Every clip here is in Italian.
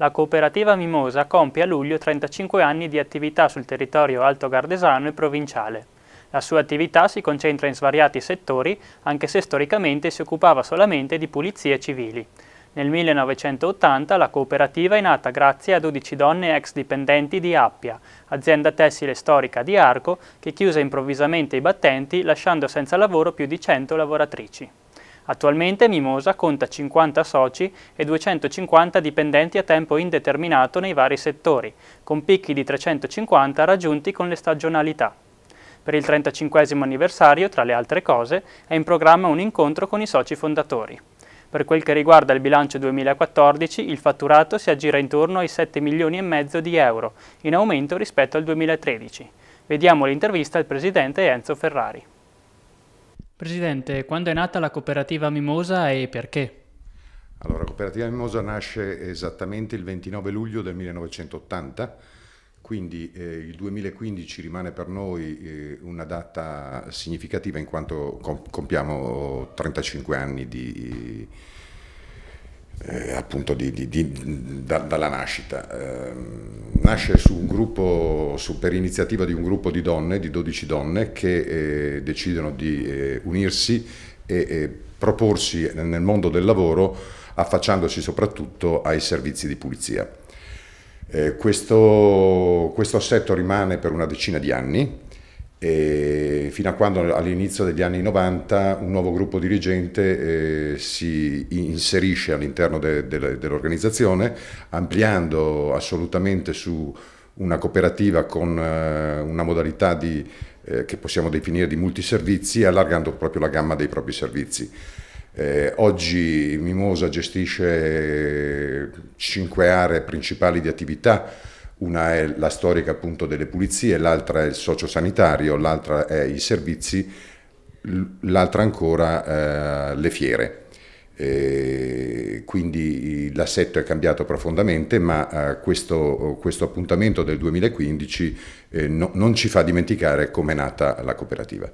La cooperativa Mimosa compie a luglio 35 anni di attività sul territorio alto-gardesano e provinciale. La sua attività si concentra in svariati settori, anche se storicamente si occupava solamente di pulizie civili. Nel 1980 la cooperativa è nata grazie a 12 donne ex dipendenti di Appia, azienda tessile storica di Arco, che chiuse improvvisamente i battenti lasciando senza lavoro più di 100 lavoratrici. Attualmente Mimosa conta 50 soci e 250 dipendenti a tempo indeterminato nei vari settori, con picchi di 350 raggiunti con le stagionalità. Per il 35 anniversario, tra le altre cose, è in programma un incontro con i soci fondatori. Per quel che riguarda il bilancio 2014, il fatturato si aggira intorno ai 7 milioni e mezzo di euro, in aumento rispetto al 2013. Vediamo l'intervista al presidente Enzo Ferrari. Presidente, quando è nata la cooperativa Mimosa e perché? Allora, cooperativa Mimosa nasce esattamente il 29 luglio del 1980, quindi eh, il 2015 rimane per noi eh, una data significativa in quanto compiamo 35 anni di eh, appunto di, di, di, da, dalla nascita. Eh, nasce su gruppo, su, per iniziativa di un gruppo di donne, di 12 donne, che eh, decidono di eh, unirsi e, e proporsi nel mondo del lavoro affacciandosi soprattutto ai servizi di pulizia. Eh, questo, questo assetto rimane per una decina di anni, e fino a quando all'inizio degli anni 90 un nuovo gruppo dirigente eh, si inserisce all'interno de, de, dell'organizzazione ampliando assolutamente su una cooperativa con eh, una modalità di, eh, che possiamo definire di multiservizi allargando proprio la gamma dei propri servizi. Eh, oggi Mimosa gestisce eh, cinque aree principali di attività una è la storica appunto delle pulizie, l'altra è il sociosanitario, l'altra è i servizi, l'altra ancora eh, le fiere. E quindi l'assetto è cambiato profondamente, ma eh, questo, questo, appuntamento del 2015 eh, no, non ci fa dimenticare come è nata la cooperativa.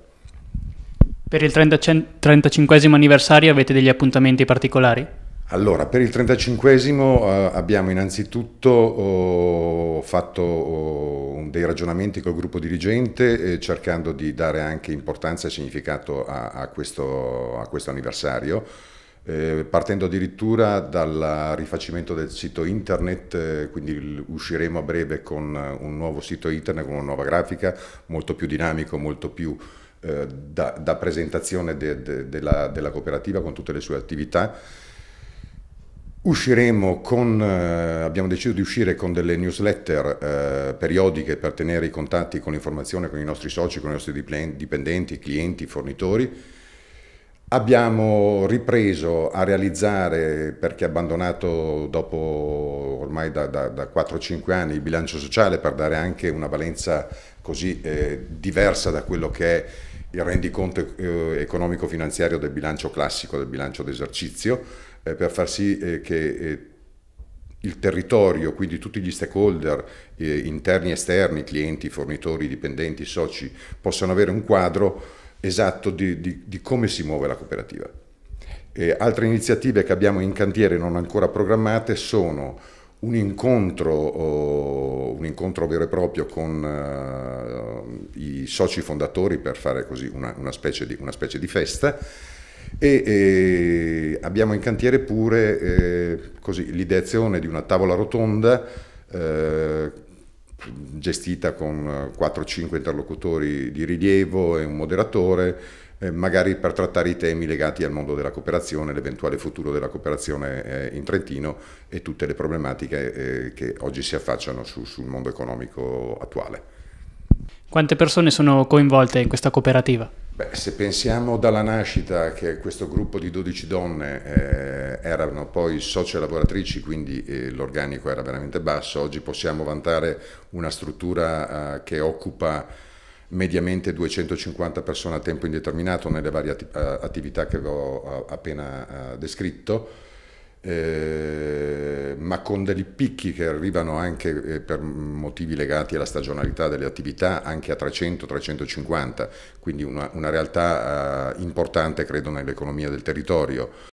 Per il 30, 35 anniversario avete degli appuntamenti particolari? Allora, per il 35 eh, abbiamo innanzitutto oh, fatto oh, dei ragionamenti col gruppo dirigente eh, cercando di dare anche importanza e significato a, a, questo, a questo, anniversario, eh, partendo addirittura dal rifacimento del sito internet, eh, quindi usciremo a breve con un nuovo sito internet, con una nuova grafica, molto più dinamico, molto più... Eh, da, da, presentazione de, de, della, della cooperativa con tutte le sue attività Usciremo con, eh, abbiamo deciso di uscire con delle newsletter eh, periodiche per tenere i contatti con l'informazione con i nostri soci, con i nostri dipendenti, clienti, fornitori. Abbiamo ripreso a realizzare, perché abbandonato dopo ormai da, da, da 4-5 anni, il bilancio sociale per dare anche una valenza così eh, diversa da quello che è il rendiconto eh, economico-finanziario del bilancio classico, del bilancio d'esercizio, eh, per far sì eh, che il territorio, quindi tutti gli stakeholder eh, interni e esterni, clienti, fornitori, dipendenti, soci, possano avere un quadro esatto di, di, di come si muove la cooperativa. E altre iniziative che abbiamo in cantiere non ancora programmate sono un incontro, un incontro, vero e proprio con eh, i soci fondatori per fare così una, una, specie, di, una specie, di, festa e, e abbiamo in cantiere pure eh, così, l'ideazione di una tavola rotonda eh, gestita con 4-5 eh, interlocutori di rilievo e un moderatore, eh, magari per trattare i temi legati al mondo della cooperazione, l'eventuale futuro della cooperazione eh, in Trentino e tutte le problematiche che oggi si affacciano sul mondo economico attuale. Quante persone sono coinvolte in questa cooperativa? Beh, se pensiamo dalla nascita che questo gruppo di 12 donne eh, erano poi socio lavoratrici, quindi eh, l'organico era veramente basso, oggi possiamo vantare una struttura eh, che occupa mediamente 250 persone a tempo indeterminato nelle varie eh, attività che vi ho eh, appena eh, descritto eh, ma con degli picchi che arrivano anche eh, per motivi legati alla stagionalità delle attività anche a 300-350, quindi una, una realtà eh, importante credo nell'economia del territorio.